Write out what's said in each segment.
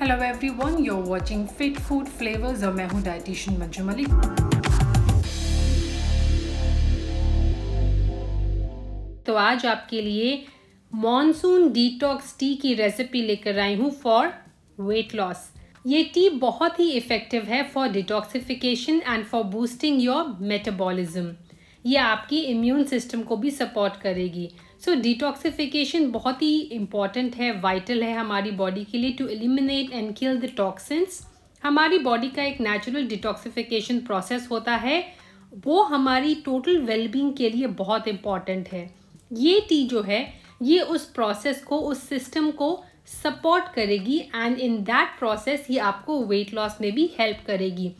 hello everyone you are watching fit food flavours और मैं हूं डाइटिशियन मंजू मलिक तो आज आपके लिए मॉनसून डिटॉक्स टी की रेसिपी लेकर आई हूं फॉर वेट लॉस ये टी बहुत ही इफ़ेक्टिव है for detoxification and for boosting your metabolism ये आपकी इम्यून सिस्टम को भी सपोर्ट करेगी सो डिटॉक्सिफिकेशन बहुत ही इम्पॉर्टेंट है वाइटल है हमारी बॉडी के लिए to eliminate and kill the toxins हमारी बॉडी का एक नेचुरल डिटॉक्सिफिकेशन प्रोसेस होता है वो हमारी टोटल वेलबींग के लिए बहुत इम्पॉर्टेंट है ये टी जो है ये उस प्रोसेस को उस सिस्टम को सपोर्ट करेगी एंड इन दैट प्रोसेस ये आपको वेट लॉस में भी हेल्प करेगी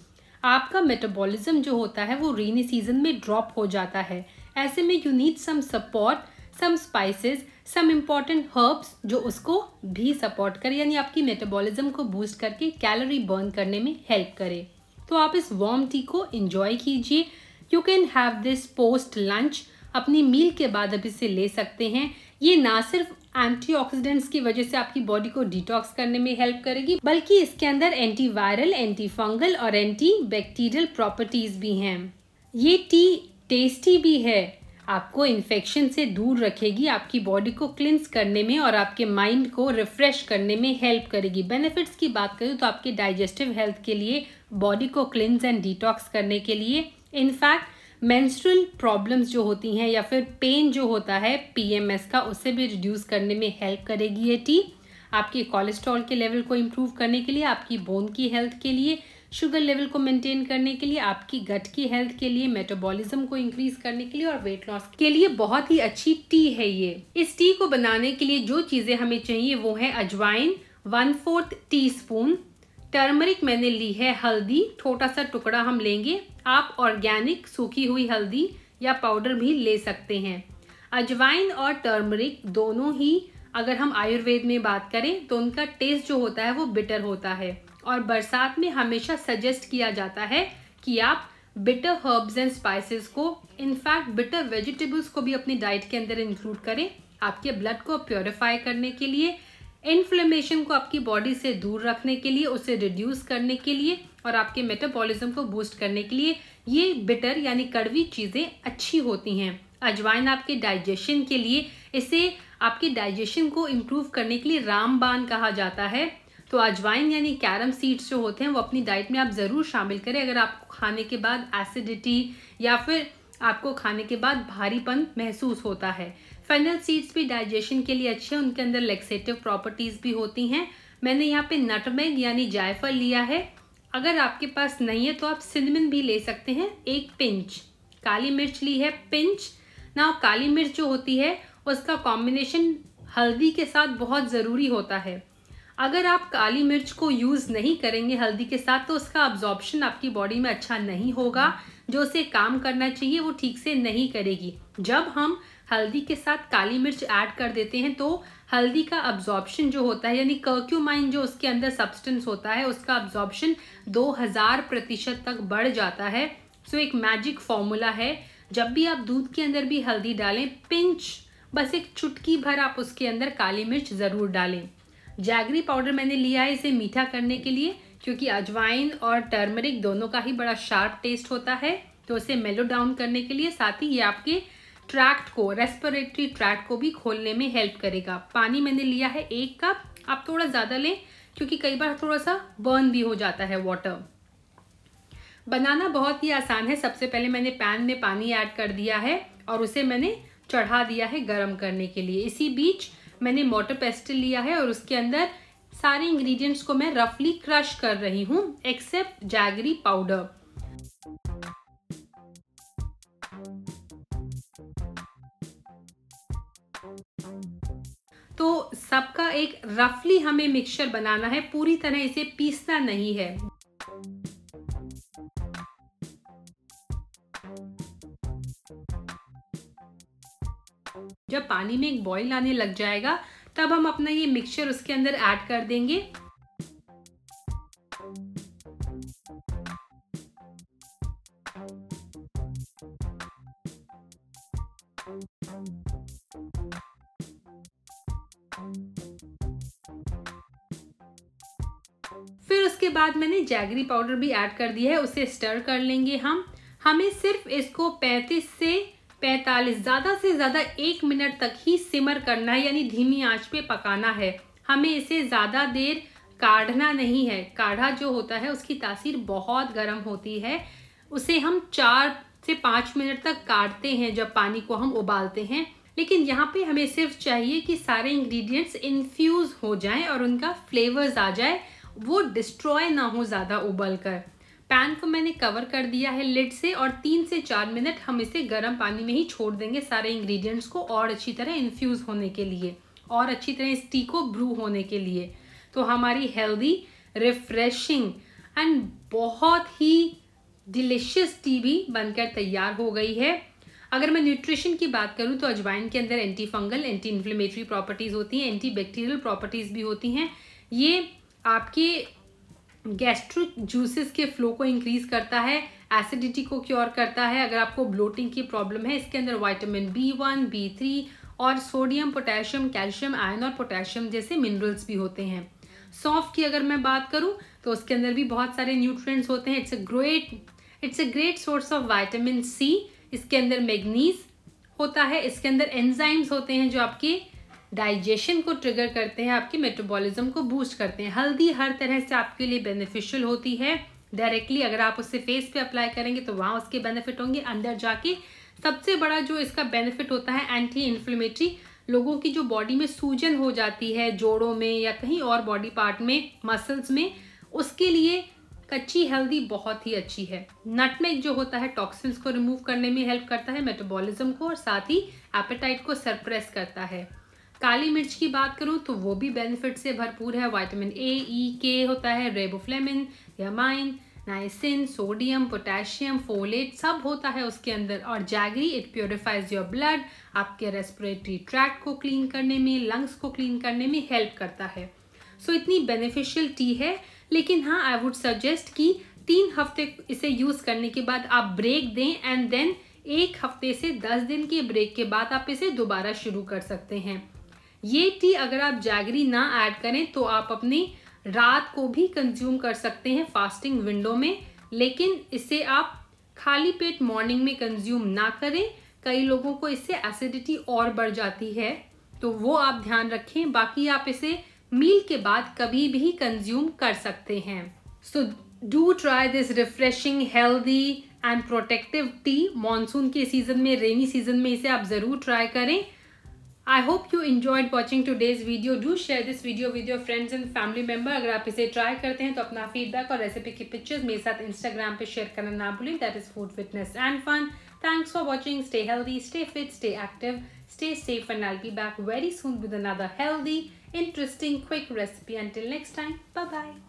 आपका मेटाबॉलिज्म जो होता है वो रेनी सीजन में ड्रॉप हो जाता है ऐसे में you need some support some spices some important herbs जो उसको भी सपोर्ट करे यानी आपकी मेटाबॉलिज्म को बूस्ट करके कैलोरी बर्न करने में हेल्प करे तो आप इस वार्म टी को इंजॉय कीजिए you can have this post lunch अपनी मील के बाद अब इसे ले सकते हैं ये ना सिर्फ एंटीऑक्सीडेंट्स की वजह से आपकी बॉडी को डिटॉक्स करने में हेल्प करेगी बल्कि इसके अंदर एंटीवायरल एंटीफंगल और एंटी बैक्टीरियल प्रॉपर्टीज भी हैं ये टी टेस्टी भी है आपको इन्फेक्शन से दूर रखेगी आपकी बॉडी को क्लिंस करने में और आपके माइंड को रिफ्रेश करने में हेल्प करेगी बेनिफिट्स की बात करूँ तो आपके डाइजेस्टिव हेल्थ के लिए बॉडी को क्लिंस एंड डिटॉक्स करने के लिए इनफैक्ट मेंस्ट्रुअल प्रॉब्लम्स जो होती हैं या फिर पेन जो होता है पीएमएस का उसे भी रिड्यूस करने में हेल्प करेगी ये टी आपके कोलेस्ट्रॉल के लेवल को इम्प्रूव करने के लिए आपकी बोन की हेल्थ के लिए शुगर लेवल को मेंटेन करने के लिए आपकी गट की हेल्थ के लिए मेटाबॉलिज्म को इंक्रीज करने के लिए और वेट लॉस के लिए बहुत ही अच्छी टी है ये इस टी को बनाने के लिए जो चीज़ें हमें चाहिए वो है अजवाइन one fourth teaspoon turmeric मैंने ली है हल्दी छोटा सा टुकड़ा हम लेंगे आप ऑर्गेनिक सूखी हुई हल्दी या पाउडर भी ले सकते हैं अजवाइन और टर्मरिक दोनों ही अगर हम आयुर्वेद में बात करें तो उनका टेस्ट जो होता है वो बिटर होता है और बरसात में हमेशा सजेस्ट किया जाता है कि आप बिटर हर्ब्स एंड स्पाइसेस को इनफैक्ट बिटर वेजिटेबल्स को भी अपनी डाइट के अंदर इंक्लूड करें आपके ब्लड को प्योरीफाई करने के लिए इन्फ्लेमेशन को आपकी बॉडी से दूर रखने के लिए उसे रिड्यूस करने के लिए और आपके मेटाबॉलिज्म को बूस्ट करने के लिए ये बिटर यानी कड़वी चीज़ें अच्छी होती हैं अजवाइन आपके डाइजेशन के लिए इसे आपके डाइजेशन को इम्प्रूव करने के लिए रामबान कहा जाता है तो अजवाइन यानी कैरम सीड्स जो होते हैं वो अपनी डाइट में आप ज़रूर शामिल करें अगर आपको खाने के बाद एसिडिटी या फिर आपको खाने के बाद भारीपन महसूस होता है फेनल सीड्स भी डाइजेशन के लिए अच्छे हैं उनके अंदर लेक्सेटिव प्रॉपर्टीज़ भी होती हैं मैंने यहाँ पे नटमेग यानी जायफल लिया है अगर आपके पास नहीं है तो आप सिनेमन भी ले सकते हैं एक पिंच काली मिर्च ली है पिंच ना काली मिर्च जो होती है उसका तो कॉम्बिनेशन हल्दी के साथ बहुत ज़रूरी होता है अगर आप काली मिर्च को यूज़ नहीं करेंगे हल्दी के साथ तो उसका अब्जॉर्बशन आपकी बॉडी में अच्छा नहीं होगा जो उसे काम करना चाहिए वो ठीक से नहीं करेगी जब हम हल्दी के साथ काली मिर्च ऐड कर देते हैं तो हल्दी का अब्जॉर्बशन जो होता है यानी कर्क्यूमाइन जो उसके अंदर सब्सटेंस होता है उसका अब्जॉर्बशन 2000 प्रतिशत तक बढ़ जाता है सो तो एक मैजिक फॉर्मूला है जब भी आप दूध के अंदर भी हल्दी डालें पिंच बस एक चुटकी भर आप उसके अंदर काली मिर्च ज़रूर डालें जैगरी पाउडर मैंने लिया है इसे मीठा करने के लिए क्योंकि अजवाइन और टर्मरिक दोनों का ही बड़ा शार्प टेस्ट होता है तो उसे मेलो डाउन करने के लिए साथ ही ये आपके ट्रैक्ट को रेस्पिरेटरी ट्रैक्ट को भी खोलने में हेल्प करेगा पानी मैंने लिया है एक कप आप थोड़ा ज़्यादा लें क्योंकि कई बार थोड़ा सा बर्न भी हो जाता है वाटर बनाना बहुत ही आसान है सबसे पहले मैंने पैन में पानी ऐड कर दिया है और उसे मैंने चढ़ा दिया है गर्म करने के लिए इसी बीच मैंने मोटर पेस्टल लिया है और उसके अंदर सारे इंग्रेडिएंट्स को मैं रफली क्रश कर रही हूँ एक्सेप्ट जैगरी पाउडर तो सबका एक रफली हमें मिक्सचर बनाना है पूरी तरह इसे पीसना नहीं है जब पानी में एक बॉईल आने लग जाएगा तब हम अपना ये मिक्सचर उसके अंदर ऐड कर देंगे फिर उसके बाद मैंने जैगरी पाउडर भी ऐड कर दिया है उसे स्टर कर लेंगे हम हमें सिर्फ इसको 35 से 45 ज़्यादा से ज़्यादा एक मिनट तक ही सिमर करना है यानी धीमी आंच पे पकाना है हमें इसे ज़्यादा देर काढ़ना नहीं है काढ़ा जो होता है उसकी तासीर बहुत गर्म होती है उसे हम चार से पाँच मिनट तक काटते हैं जब पानी को हम उबालते हैं लेकिन यहाँ पे हमें सिर्फ चाहिए कि सारे इंग्रेडिएंट्स इन्फ्यूज़ हो जाएं और उनका फ्लेवर्स आ जाए वो डिस्ट्रॉय ना हो ज़्यादा उबल कर पैन को मैंने कवर कर दिया है लिड से और तीन से चार मिनट हम इसे गर्म पानी में ही छोड़ देंगे सारे इंग्रेडिएंट्स को और अच्छी तरह इन्फ्यूज़ होने के लिए और अच्छी तरह इस टी को ब्रू होने के लिए तो हमारी हेल्दी रिफ्रेशिंग एंड बहुत ही डिलिशियस टी भी बनकर तैयार हो गई है अगर मैं न्यूट्रिशन की बात करूँ तो अजवाइन के अंदर anti fungal anti inflammatory properties होती हैं एंटी बैक्टीरियल प्रॉपर्टीज़ भी होती हैं ये आपके गैस्ट्रिक जूसेस के फ्लो को इंक्रीज करता है एसिडिटी को क्योर करता है अगर आपको ब्लोटिंग की प्रॉब्लम है इसके अंदर vitamin B one B three और सोडियम पोटेशियम कैल्शियम आयन और पोटेशियम जैसे मिनरल्स भी होते हैं सौफ की अगर मैं बात करूं तो उसके अंदर भी बहुत सारे न्यूट्रिएंट्स होते हैं it's a great it's a great source of vitamin C इसके अंदर मैग्नीज होता है इसके अंदर एंजाइम्स होते हैं जो आपके डाइजेशन को ट्रिगर करते हैं आपके मेटाबॉलिज्म को बूस्ट करते हैं हल्दी हर तरह से आपके लिए बेनिफिशियल होती है डायरेक्टली अगर आप उससे फेस पे अप्लाई करेंगे तो वहाँ उसके बेनिफिट होंगे अंदर जाके सबसे बड़ा जो इसका बेनिफिट होता है एंटी इन्फ्लेमेटरी लोगों की जो बॉडी में सूजन हो जाती है जोड़ों में या कहीं और बॉडी पार्ट में मसल्स में उसके लिए कच्ची हल्दी बहुत ही अच्छी है नटमेग जो होता है टॉक्सिन्स को रिमूव करने में हेल्प करता है मेटाबॉलिज्म को और साथ ही एपेटाइट को सरप्रेस करता है काली मिर्च की बात करूँ तो वो भी बेनिफिट से भरपूर है वाइटामिन ए ई के होता है riboflavin thiamine niacin sodium potassium folate सब होता है उसके अंदर और jaggery it purifies your blood आपके रेस्पिरेटरी ट्रैक को क्लीन करने में लंग्स को क्लीन करने में हेल्प करता है सो so, इतनी बेनिफिशियल टी है लेकिन हाँ आई वुड सजेस्ट कि तीन हफ्ते इसे यूज़ करने के बाद आप ब्रेक दें एंड देन एक हफ्ते से दस दिन के ब्रेक के बाद आप इसे दोबारा शुरू कर सकते हैं ये टी अगर आप जैगरी ना ऐड करें तो आप अपनी रात को भी कंज्यूम कर सकते हैं फास्टिंग विंडो में लेकिन इसे आप खाली पेट मॉर्निंग में कंज्यूम ना करें कई लोगों को इससे एसिडिटी और बढ़ जाती है तो वो आप ध्यान रखें बाकी आप इसे मील के बाद कभी भी कंज्यूम कर सकते हैं so do try this refreshing healthy and protective tea monsoon के सीज़न में रेनी सीज़न में इसे आप ज़रूर ट्राई करें I hope you enjoyed watching today's video do share this video with your friends and family member अगर आप इसे ट्राई करते हैं तो अपना फीडबैक और रेसिपी की पिक्चर्स मेरे साथ इंस्टाग्राम पे शेयर करना ना भूलें that is food fitness and fun thanks for watching stay healthy stay fit stay active stay safe and I be back very soon with another healthy interesting quick recipe till next time bye bye